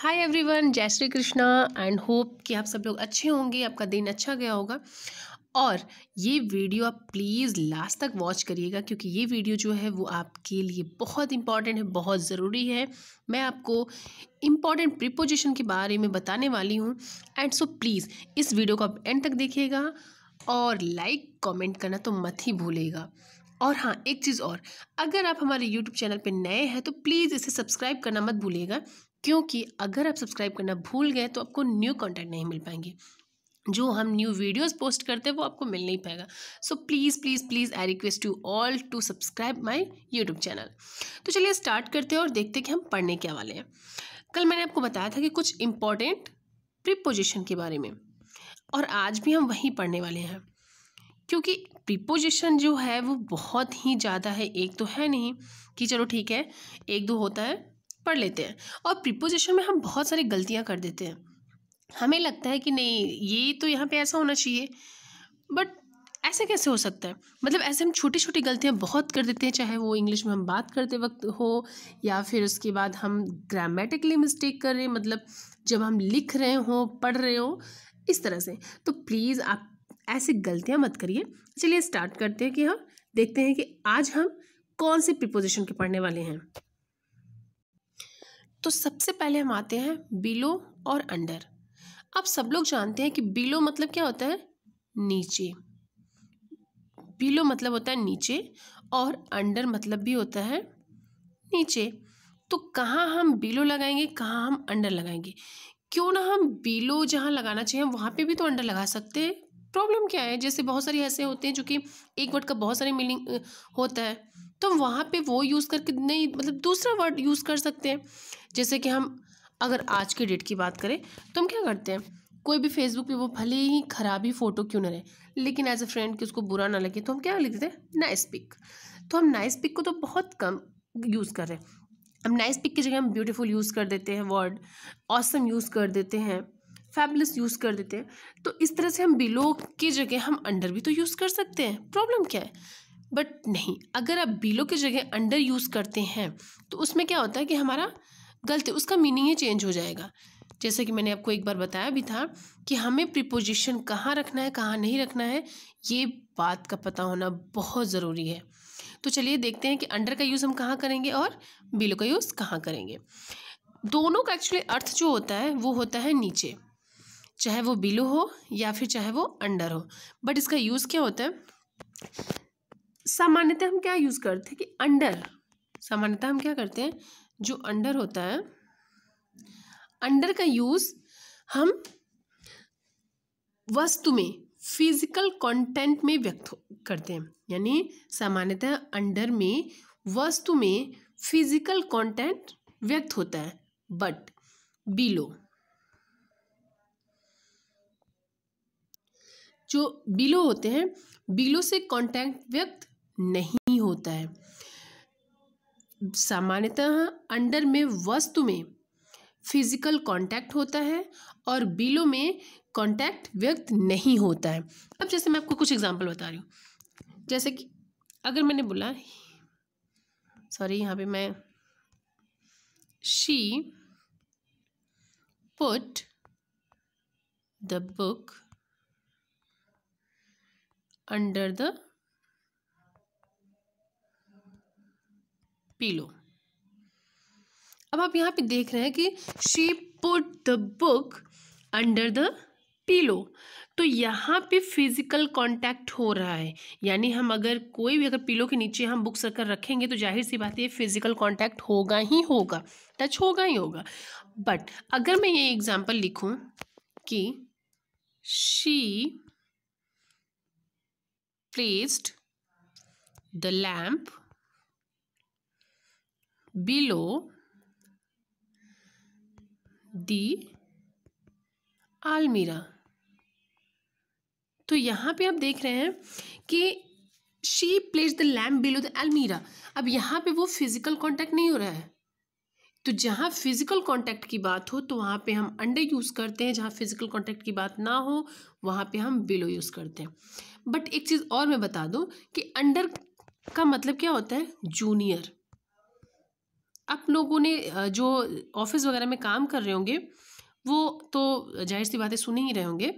Hi everyone जय Shri Krishna and hope कि आप सब लोग अच्छे होंगे आपका दिन अच्छा गया होगा और ये वीडियो आप प्लीज़ लास्ट तक वॉच करिएगा क्योंकि ये वीडियो जो है वो आपके लिए बहुत इंपॉर्टेंट है बहुत ज़रूरी है मैं आपको इम्पॉर्टेंट प्रिपोजिशन के बारे में बताने वाली हूँ एंड सो प्लीज़ इस वीडियो को आप एंड तक देखिएगा और लाइक कमेंट करना तो मत ही भूलेगा और हाँ एक चीज़ और अगर आप हमारे यूट्यूब चैनल पर नए हैं तो प्लीज़ इसे सब्सक्राइब करना मत भूलिएगा क्योंकि अगर आप सब्सक्राइब करना भूल गए तो आपको न्यू कंटेंट नहीं मिल पाएंगे जो हम न्यू वीडियोस पोस्ट करते हैं वो आपको मिल नहीं पाएगा so please please please I request you all to subscribe my YouTube channel तो चलिए स्टार्ट करते हैं और देखते हैं कि हम पढ़ने क्या वाले हैं कल मैंने आपको बताया था कि कुछ इम्पॉर्टेंट प्रीपोजिशन के बारे में और आज भी हम वहीं पढ़ने वाले हैं क्योंकि प्रीपोजिशन जो है वो बहुत ही ज़्यादा है एक तो है नहीं कि चलो ठीक है एक दो होता है पढ़ लेते हैं और प्रिपोजिशन में हम बहुत सारी गलतियाँ कर देते हैं हमें लगता है कि नहीं ये तो यहाँ पे ऐसा होना चाहिए बट ऐसे कैसे हो सकता है मतलब ऐसे हम छोटी छोटी गलतियाँ बहुत कर देते हैं चाहे वो इंग्लिश में हम बात करते वक्त हो या फिर उसके बाद हम ग्रामेटिकली मिस्टेक कर रहे हैं मतलब जब हम लिख रहे हों पढ़ रहे हों इस तरह से तो प्लीज़ आप ऐसी गलतियाँ मत करिए चलिए स्टार्ट करते हैं कि हम देखते हैं कि आज हम कौन से प्रिपोजिशन के पढ़ने वाले हैं तो सबसे पहले हम आते हैं बिलो और अंडर अब सब लोग जानते हैं कि बिलो मतलब क्या होता है नीचे बिलो मतलब होता है नीचे और अंडर मतलब भी होता है नीचे तो कहाँ हम बिलो लगाएंगे कहाँ हम अंडर लगाएंगे क्यों ना हम बिलो जहाँ लगाना चाहिए वहाँ पे भी तो अंडर लगा सकते हैं प्रॉब्लम क्या है जैसे बहुत सारे ऐसे होते हैं जो कि एक वर्ड का बहुत सारे मीनिंग होता है तो हम वहाँ पर वो यूज़ करके नहीं मतलब दूसरा वर्ड यूज़ कर सकते हैं जैसे कि हम अगर आज के डेट की बात करें तो हम क्या करते हैं कोई भी फेसबुक पे वो भले ही ख़राब ही फ़ोटो क्यों ना रहे लेकिन एज अ फ्रेंड कि उसको बुरा ना लगे तो हम क्या लिखते हैं नाइस पिक तो हम नाइस पिक को तो बहुत कम यूज़ कर रहे हैं हम नाइस पिक की जगह हम ब्यूटीफुल यूज़ कर देते हैं वर्ड ऑसम यूज़ कर देते हैं फैबुलस यूज़ कर देते हैं तो इस तरह से हम बिलो की जगह हम अंडर भी तो यूज़ कर सकते हैं प्रॉब्लम क्या है बट नहीं अगर आप बिलो की जगह अंडर यूज़ करते हैं तो उसमें क्या होता है कि हमारा गलती उसका मीनिंग ही चेंज हो जाएगा जैसे कि मैंने आपको एक बार बताया भी था कि हमें प्रिपोजिशन कहाँ रखना है कहाँ नहीं रखना है ये बात का पता होना बहुत ज़रूरी है तो चलिए देखते हैं कि अंडर का यूज़ हम कहाँ करेंगे और बिलो का यूज़ कहाँ करेंगे दोनों का एक्चुअली अर्थ जो होता है वो होता है नीचे चाहे वो बिलो हो या फिर चाहे वो अंडर हो बट इसका यूज़ क्या होता है सामान्यतः हम क्या यूज़ करते हैं कि अंडर सामान्यतः हम क्या करते हैं जो अंडर होता है अंडर का यूज़ हम वस्तु में फिजिकल कंटेंट में व्यक्त करते हैं यानी सामान्यतः अंडर में वस्तु में फिजिकल कंटेंट व्यक्त होता है बट बिलो जो बिलो होते हैं बिलो से कंटेंट व्यक्त नहीं होता है सामान्यतः अंडर में वस्तु में फिजिकल कांटेक्ट होता है और बिलो में कांटेक्ट व्यक्त नहीं होता है अब जैसे मैं आपको कुछ एग्जांपल बता रही हूँ जैसे कि अगर मैंने बोला सॉरी यहाँ पे मैं she put the book under the pillow अब आप यहाँ पे देख रहे हैं कि she put the book under the pillow तो यहाँ पे फिजिकल कांटेक्ट हो रहा है यानी हम अगर कोई भी अगर पीलो के नीचे हम बुक्स रखकर रखेंगे तो जाहिर सी बात है फिजिकल कांटेक्ट होगा ही होगा टच होगा ही होगा बट अगर मैं ये एग्जांपल लिखूं कि she placed the lamp below the almirah तो यहाँ पे आप देख रहे हैं कि she place the lamp below the almirah अब यहाँ पे वो फिजिकल कांटेक्ट नहीं हो रहा है तो जहाँ फिजिकल कांटेक्ट की बात हो तो वहाँ पे हम अंडे यूज़ करते हैं जहाँ फिजिकल कांटेक्ट की बात ना हो वहाँ पे हम बिलो यूज़ करते हैं बट एक चीज़ और मैं बता दूँ कि अंडर का मतलब क्या होता है जूनियर आप लोगों ने जो ऑफिस वगैरह में काम कर रहे होंगे वो तो जाहिर सी बातें सुन ही रहे होंगे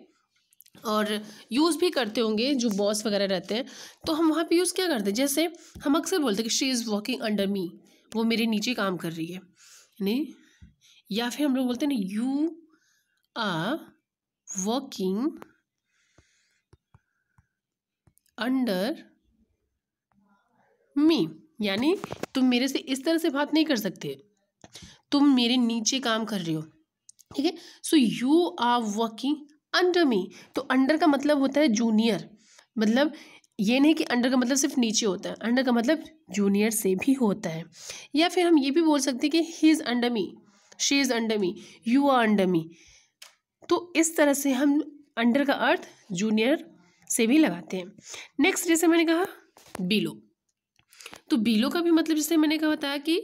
और यूज़ भी करते होंगे जो बॉस वगैरह रहते हैं तो हम वहाँ पे यूज़ क्या करते हैं जैसे हम अक्सर बोलते हैं कि she is working under me वो मेरे नीचे काम कर रही है नहीं या फिर हम लोग बोलते हैं ना you are working under me यानी तुम मेरे से इस तरह से बात नहीं कर सकते तुम मेरे नीचे काम कर रहे हो ठीक है so you are working under me तो अंडर का मतलब होता है जूनियर मतलब ये नहीं कि अंडर का मतलब सिर्फ नीचे होता है अंडर का मतलब जूनियर से भी होता है या फिर हम ये भी बोल सकते हैं कि he is under me she is under me you are under me तो इस तरह से हम अंडर का अर्थ जूनियर से भी लगाते हैं नेक्स्ट जैसे मैंने कहा बिलो तो बिलो का भी मतलब जैसे मैंने कहा बताया कि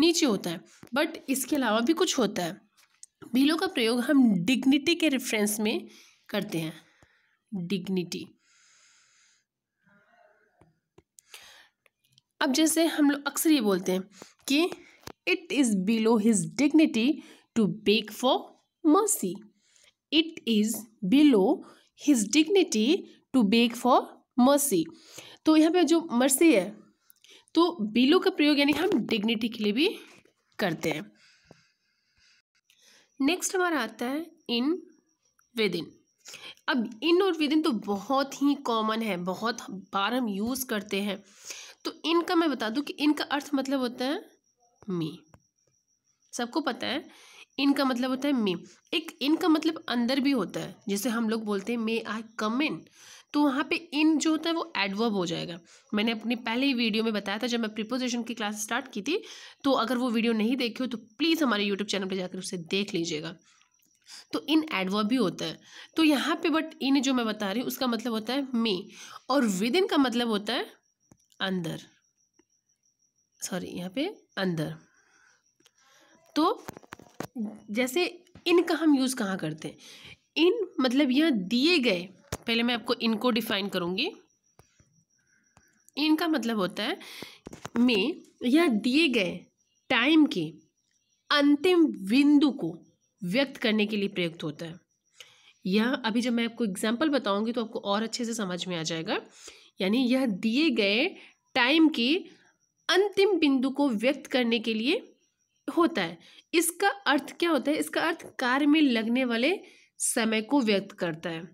नीचे होता है बट इसके अलावा भी कुछ होता है बिलो का प्रयोग हम डिग्निटी के रेफरेंस में करते हैं डिग्निटी अब जैसे हम लोग अक्सर ये बोलते हैं कि it is below his dignity to beg for mercy it is below his dignity to beg for mercy तो यहाँ पे जो मर्सी है तो बिलो का प्रयोग यानी हम डिग्निटी के लिए भी करते हैं नेक्स्ट हमारा आता है इन विद इन अब इन और विद इन तो बहुत ही कॉमन है बहुत बार हम यूज़ करते हैं तो इनका मैं बता दूं कि इनका अर्थ मतलब होता है मी सबको पता है इनका मतलब होता है मी एक इनका मतलब अंदर भी होता है जैसे हम लोग बोलते हैं मे आई कम इन तो वहाँ पे इन जो होता है वो एडवर्ब हो जाएगा मैंने अपनी पहले ही वीडियो में बताया था जब मैं प्रिपोजिशन की क्लास स्टार्ट की थी तो अगर वो वीडियो नहीं देखी हो तो प्लीज़ हमारे यूट्यूब चैनल पर जाकर उसे देख लीजिएगा तो इन एडवर्ब भी होता है तो यहाँ पे बट इन जो मैं बता रही हूँ उसका मतलब होता है मे और विद इन का मतलब होता है अंदर सॉरी यहाँ पे अंदर तो जैसे इन का हम यूज़ कहाँ करते हैं इन मतलब यह दिए गए पहले मैं आपको इनको डिफाइन करूँगी इनका मतलब होता है में या दिए गए टाइम के अंतिम बिंदु को व्यक्त करने के लिए प्रयुक्त होता है यह अभी जब मैं आपको एग्जाम्पल बताऊंगी तो आपको और अच्छे से समझ में आ जाएगा यानी यह दिए गए टाइम के अंतिम बिंदु को व्यक्त करने के लिए होता है इसका अर्थ क्या होता है इसका अर्थ कार्य में लगने वाले समय को व्यक्त करता है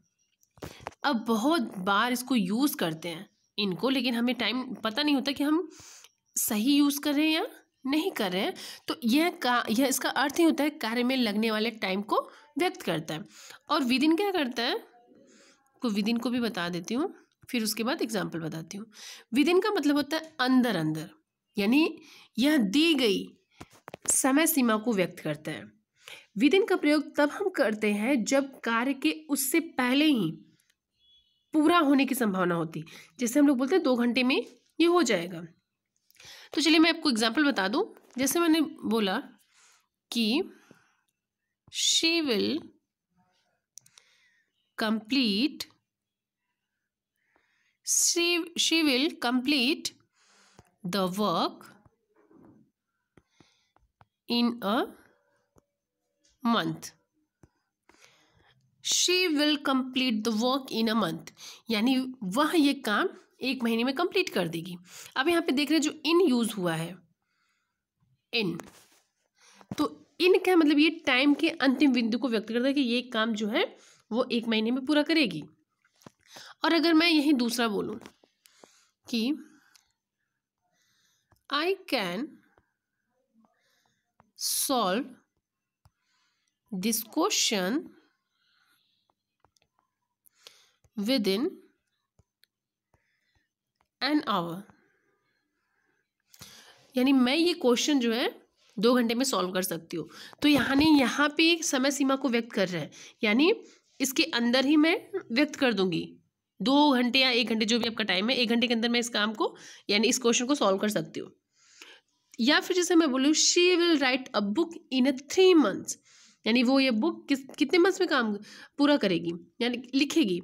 अब बहुत बार इसको यूज़ करते हैं इनको लेकिन हमें टाइम पता नहीं होता कि हम सही यूज़ कर रहे हैं या नहीं कर रहे हैं तो यह का यह इसका अर्थ ही होता है कार्य में लगने वाले टाइम को व्यक्त करता है और विदिन क्या करता है को तो विदिन को भी बता देती हूँ फिर उसके बाद एग्जाम्पल बताती हूँ विदिन का मतलब होता है अंदर अंदर यानी यह दी गई समय सीमा को व्यक्त करता है विदिन का प्रयोग तब हम करते हैं जब कार्य के उससे पहले ही पूरा होने की संभावना होती जैसे हम लोग बोलते हैं दो घंटे में ये हो जाएगा तो चलिए मैं आपको एग्जाम्पल बता दूँ जैसे मैंने बोला कि she will complete she will complete the work in in a she will complete the work in a month यानी वह ये काम एक महीने में कंप्लीट कर देगी अब यहाँ पे देख रहे हैं जो इन यूज़ हुआ है इन तो इन क्या मतलब ये टाइम के अंतिम बिंदु को व्यक्त करता है कि ये काम जो है वो एक महीने में पूरा करेगी और अगर मैं यही दूसरा बोलूं कि I can solve this question within an hour यानी मैं ये क्वेश्चन जो है दो घंटे में सॉल्व कर सकती हूँ तो यानी यहाँ पे समय सीमा को व्यक्त कर रहे हैं यानी इसके अंदर ही मैं व्यक्त कर दूंगी दो घंटे या एक घंटे जो भी आपका टाइम है एक घंटे के अंदर मैं इस काम को यानी इस क्वेश्चन को सॉल्व कर सकती हूँ या फिर जैसे मैं बोलूँ she will write a book in a three months यानी वो ये बुक किस कितने मंथ्स में काम पूरा करेगी यानी लिखेगी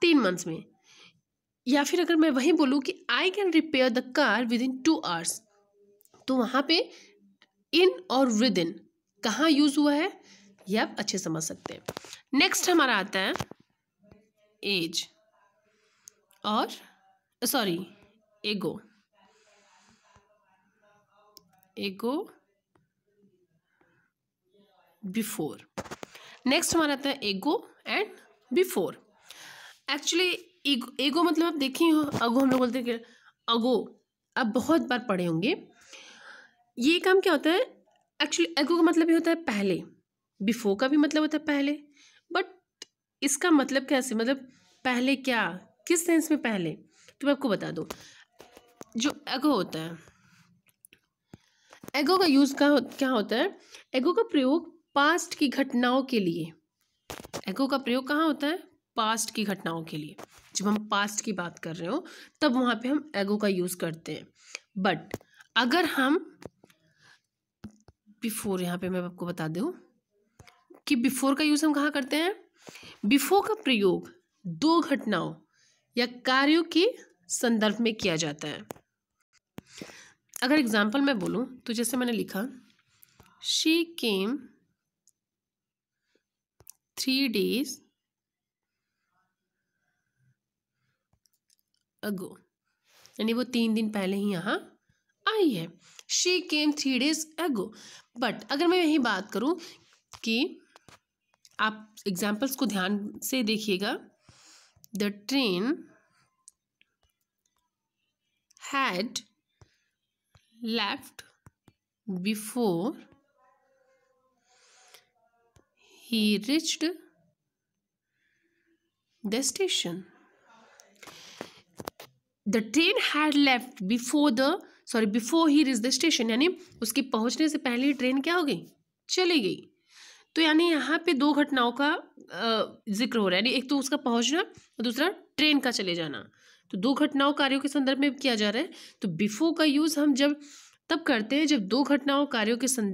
तीन मंथ्स में या फिर अगर मैं वहीं बोलूँ कि I can repair the car within two hours तो वहाँ पे इन और विद इन कहाँ यूज हुआ है ये आप अच्छे समझ सकते हैं नेक्स्ट हमारा आता है एज और सॉरी एगो एगो बिफोर नेक्स्ट हमारा आता है एगो एंड बिफोर एक्चुअली ईगो मतलब आप देखें अगो हम लोग बोलते हैं अगो आप बहुत बार पढ़े होंगे ये काम क्या होता है एक्चुअली एगो का मतलब ये होता है पहले बिफोर का भी मतलब होता है पहले बट इसका मतलब कैसे मतलब पहले क्या किस सेंस में पहले तो मैं आपको बता दूँ जो एगो होता है एगो का यूज़ का क्या होता है एगो का प्रयोग पास्ट की घटनाओं के लिए एगो का प्रयोग कहाँ होता है पास्ट की घटनाओं के लिए जब हम पास्ट की बात कर रहे हो तब वहाँ पे हम एगो का यूज़ करते हैं बट अगर हम बिफोर यहाँ पे मैं आपको बता दूँ कि बिफोर का यूज़ हम कहाँ करते हैं बिफोर का प्रयोग दो घटनाओं या कार्यों के संदर्भ में किया जाता है अगर एग्जाम्पल मैं बोलूँ तो जैसे मैंने लिखा she came three days ago यानी वो तीन दिन पहले ही यहाँ आई है she came three days ago but अगर मैं यही बात करूँ कि आप एग्जाम्पल्स को ध्यान से देखिएगा the train had left before he reached the station the train had left before the sorry before he reached the station यानी उसके पहुंचने से पहले ट्रेन क्या हो गई चली गई तो यानी यहाँ पे दो घटनाओं का जिक्र हो रहा है यानी एक तो उसका पहुंचना और दूसरा ट्रेन का चले जाना तो दो घटनाओं कार्यों के संदर्भ में किया जा रहा है तो बिफोर का यूज़ हम जब तब करते हैं जब दो घटनाओं कार्यों के सं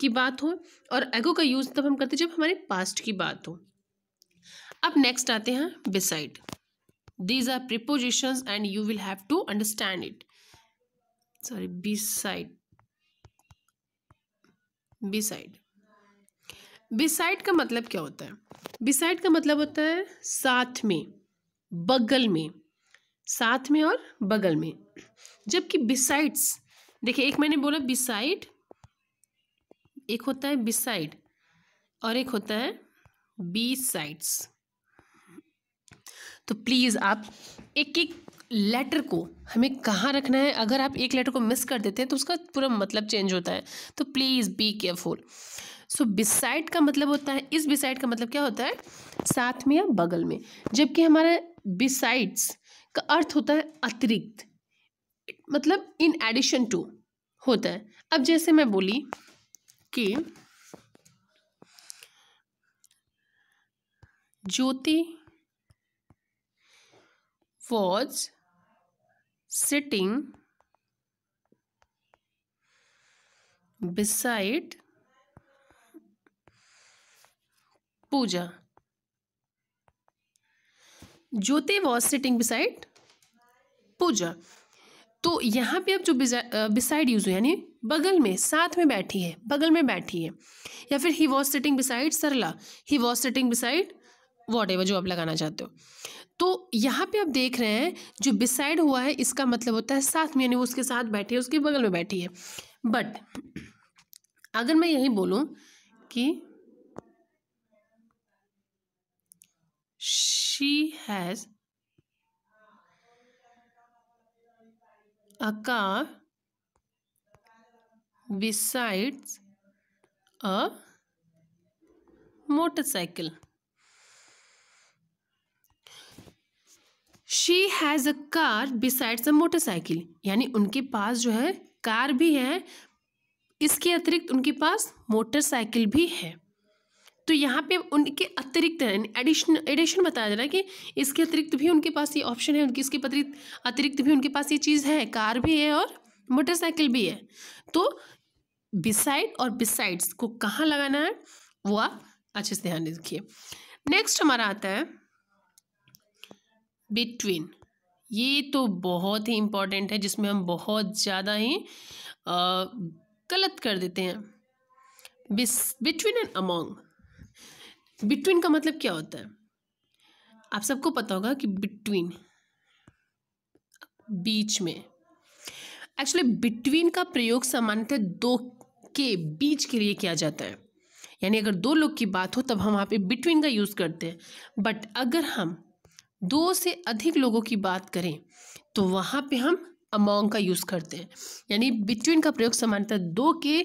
की बात हो और एगो का यूज़ तब हम करते हैं जब हमारे पास्ट की बात हो अब नेक्स्ट आते हैं beside these are prepositions and you will have to understand it sorry beside beside beside का मतलब क्या होता है beside का मतलब होता है साथ में बगल में साथ में और बगल में जबकि besides देखिए एक मैंने बोला beside एक होता है beside और एक होता है बी साइड्स तो प्लीज़ आप एक एक लेटर को हमें कहाँ रखना है अगर आप एक लेटर को मिस कर देते हैं तो उसका पूरा मतलब चेंज होता है तो please be careful so beside का मतलब होता है इस बिसाइड का मतलब क्या होता है साथ में या बगल में जबकि हमारा बिसाइड्स का अर्थ होता है अतिरिक्त मतलब इन एडिशन टू होता है अब जैसे मैं बोली कि ज्योति was sitting beside Pooja. Jyoti was sitting beside Pooja. तो यहाँ पे अब जो बिसाइड यूज़ हुई यानी बगल में साथ में बैठी है बगल में बैठी है या फिर he was sitting beside Sarla he was sitting beside whatever जो आप लगाना चाहते हो तो यहाँ पे आप देख रहे हैं जो बिसाइड हुआ है इसका मतलब होता है साथ में यानी वो उसके साथ बैठी है उसके बगल में बैठी है बट अगर मैं यही बोलूँ कि she has a car besides a motorcycle she has a car besides a motorcycle यानी उनके पास जो है कार भी है इसके अतिरिक्त उनके पास मोटरसाइकिल भी है तो यहाँ पे उनके अतिरिक्त एडिशन एडिशन बताया जा रहा है कि इसके अतिरिक्त भी उनके पास ये ऑप्शन है उनकी इसके अतिरिक्त अतिरिक्त भी उनके पास ये चीज़ है कार भी है और मोटरसाइकिल भी है तो बिसाइड और बिसाइड्स को कहाँ लगाना है वो आप अच्छे से ध्यान रखिए नेक्स्ट हमारा आता है बिटवीन ये तो बहुत ही इम्पॉर्टेंट है जिसमें हम बहुत ज़्यादा ही गलत कर देते हैं बिटवीन एंड अमोंग बिटवीन का मतलब क्या होता है आप सबको पता होगा कि बिटवीन बीच में एक्चुअली बिटवीन का प्रयोग सामान्यतः दो के बीच के लिए किया जाता है यानी अगर दो लोग की बात हो तब हम वहाँ पे बिटवीन का यूज़ करते हैं बट अगर हम दो से अधिक लोगों की बात करें तो वहाँ पे हम अमोंग का यूज़ करते हैं यानी बिटवीन का प्रयोग सामान्यतः दो के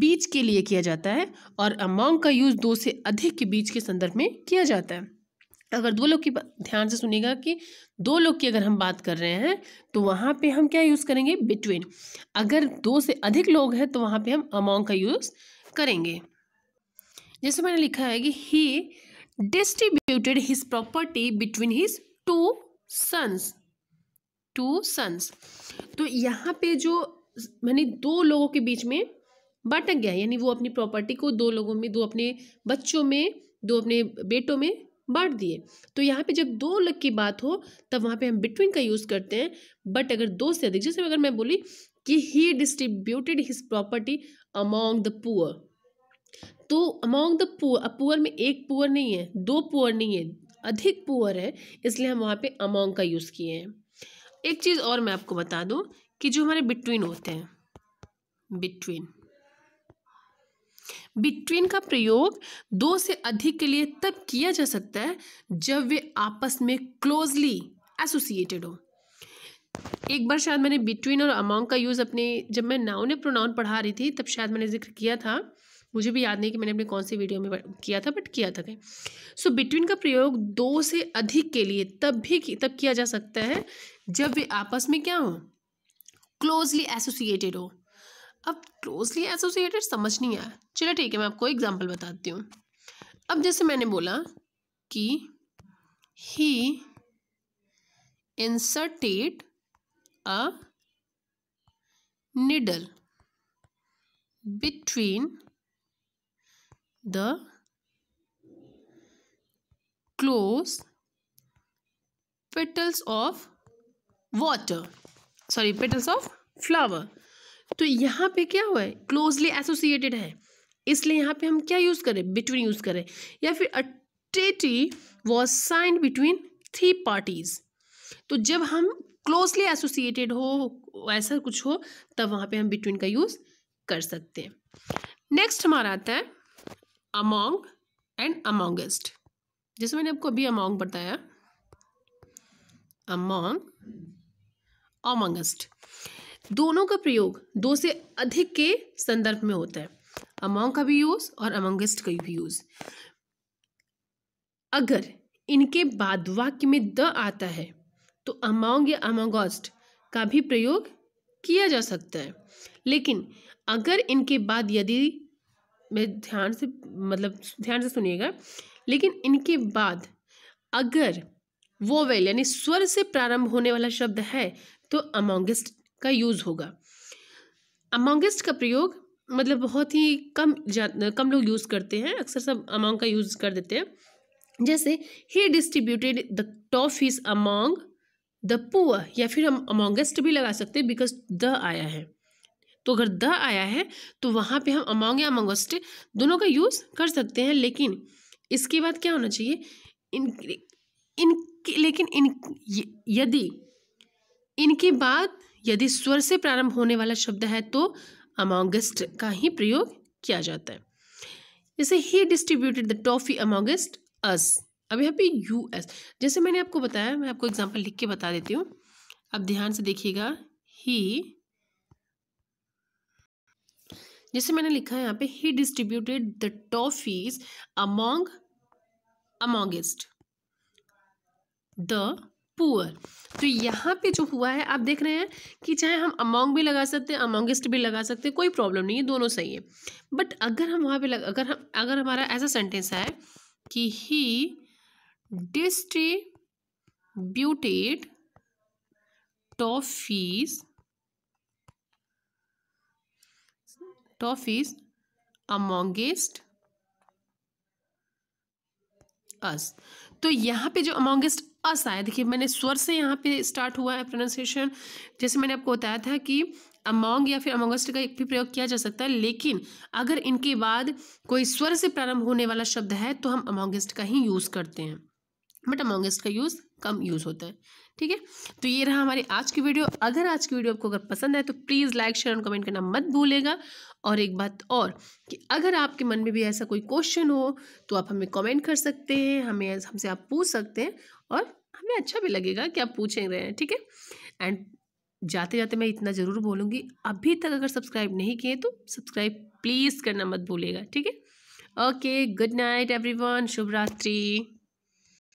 बीच के लिए किया जाता है और अमोंग का यूज़ दो से अधिक के बीच के संदर्भ में किया जाता है अगर दो लोग की ध्यान से सुनेगा कि दो लोग की अगर हम बात कर रहे हैं तो वहाँ पे हम क्या यूज़ करेंगे बिटवीन अगर दो से अधिक लोग हैं तो वहाँ पे हम अमोंग का यूज़ करेंगे जैसे मैंने लिखा है कि he distributed his property between his two sons two sons तो यहाँ पे जो मैंने दो लोगों के बीच में बांटा गया यानी वो अपनी प्रॉपर्टी को दो लोगों में दो अपने बच्चों में दो अपने बेटों में बांट दिए तो यहाँ पे जब दो लग की बात हो तब वहाँ पे हम बिटवीन का यूज़ करते हैं बट अगर दो से अधिक जैसे अगर मैं बोली कि he distributed his property among the poor तो अमोंग द पुअर पुअर में एक पुअर नहीं है दो पुअर नहीं है अधिक पुअर है इसलिए हम वहाँ पे अमोंग का यूज़ किए हैं एक चीज़ और मैं आपको बता दूँ कि जो हमारे बिटवीन होते हैं बिटवीन बिटवीन का प्रयोग दो से अधिक के लिए तब किया जा सकता है जब वे आपस में क्लोजली एसोसिएटेड हो एक बार शायद मैंने बिटवीन और अमोंग का यूज़ अपने जब मैं नाउन प्रोनाउन पढ़ा रही थी तब शायद मैंने जिक्र किया था मुझे भी याद नहीं कि मैंने अपने कौन से वीडियो में किया था बट किया था कहीं सो बिटवीन का प्रयोग दो से अधिक के लिए तब भी तब किया जा सकता है जब वे आपस में क्या हो क्लोजली एसोसिएटेड हो अब क्लोजली एसोसिएटेड समझ नहीं आया चलो ठीक है मैं आपको एग्जाम्पल बताती हूँ अब जैसे मैंने बोला कि he inserted a needle between the close petals of water sorry petals of flower तो यहाँ पे क्या हुआ है क्लोजली एसोसिएटेड है इसलिए यहाँ पे हम क्या यूज़ करें बिटवीन यूज़ करें या फिर a treaty was sign between three parties तो जब हम क्लोजली एसोसिएटेड हो ऐसा कुछ हो तब वहाँ पे हम बिटवीन का यूज़ कर सकते हैं नेक्स्ट हमारा आता है अमोंग एंड अमोंगेस्ट जैसे मैंने आपको अभी अमोंग बताया अमोंग अमोंगेस्ट दोनों का प्रयोग दो से अधिक के संदर्भ में होता है अमोंग का भी यूज़ और अमोंगेस्ट का भी यूज़ अगर इनके बाद वाक्य में द आता है तो अमोंग या अमागोस्ट का भी प्रयोग किया जा सकता है लेकिन अगर इनके बाद यदि ध्यान से मतलब ध्यान से सुनिएगा लेकिन इनके बाद अगर वोवेल यानी स्वर से प्रारंभ होने वाला शब्द है तो अमोंगेस्ट का यूज़ होगा अमोंगेस्ट का प्रयोग मतलब बहुत ही कम कम लोग यूज़ करते हैं अक्सर सब अमोंग का यूज़ कर देते हैं जैसे he distributed the toffees among the poor या फिर हम अमोंगेस्ट भी लगा सकते हैं बिकॉज द आया है तो अगर द आया है तो वहाँ पे हम अमोंग या अमोंगस्ट दोनों का यूज़ कर सकते हैं लेकिन इसके बाद क्या होना चाहिए इन इन लेकिन इन यदि इनके बाद यदि स्वर से प्रारंभ होने वाला शब्द है तो अमोंगस्ट का ही प्रयोग किया जाता है जैसे he distributed the toffee amongst us अब यहाँ पे यू एस जैसे मैंने आपको बताया मैं आपको एग्जाम्पल लिख के बता देती हूँ अब ध्यान से देखिएगा ही जैसे मैंने लिखा है यहाँ पे he distributed the toffees among amongst the poor तो यहाँ पे जो हुआ है आप देख रहे हैं कि चाहे हम अमोंग भी लगा सकते हैं अमोंगेस्ट भी लगा सकते हैं कोई प्रॉब्लम नहीं है दोनों सही है बट अगर हम वहाँ पे लग, अगर हम अगर हमारा ऐसा सेंटेंस है कि he distributed toffees toffees amongst us तो यहाँ पे जो अमोंगेस्ट अस आया देखिए मैंने स्वर से यहाँ पे स्टार्ट हुआ है प्रोनाउंसिएशन जैसे मैंने आपको बताया था कि अमोंग या फिर अमोंगस्ट का भी प्रयोग किया जा सकता है लेकिन अगर इनके बाद कोई स्वर से प्रारंभ होने वाला शब्द है तो हम अमोंगस्ट का ही यूज़ करते हैं बट अमोंगस्ट का यूज़ कम यूज़ होता है ठीक है तो ये रहा हमारी आज की वीडियो अगर आज की वीडियो आपको अगर पसंद आए तो प्लीज़ लाइक शेयर और कमेंट करना मत भूलेगा और एक बात और कि अगर आपके मन में भी ऐसा कोई क्वेश्चन हो तो आप हमें कमेंट कर सकते हैं हमें हमसे आप पूछ सकते हैं और हमें अच्छा भी लगेगा कि आप पूछ रहे हैं ठीक है एंड जाते जाते मैं इतना ज़रूर बोलूँगी अभी तक अगर सब्सक्राइब नहीं किए तो सब्सक्राइब प्लीज़ करना मत भूलेगा ठीक है ओके गुड नाइट एवरीवन शुभ रात्रि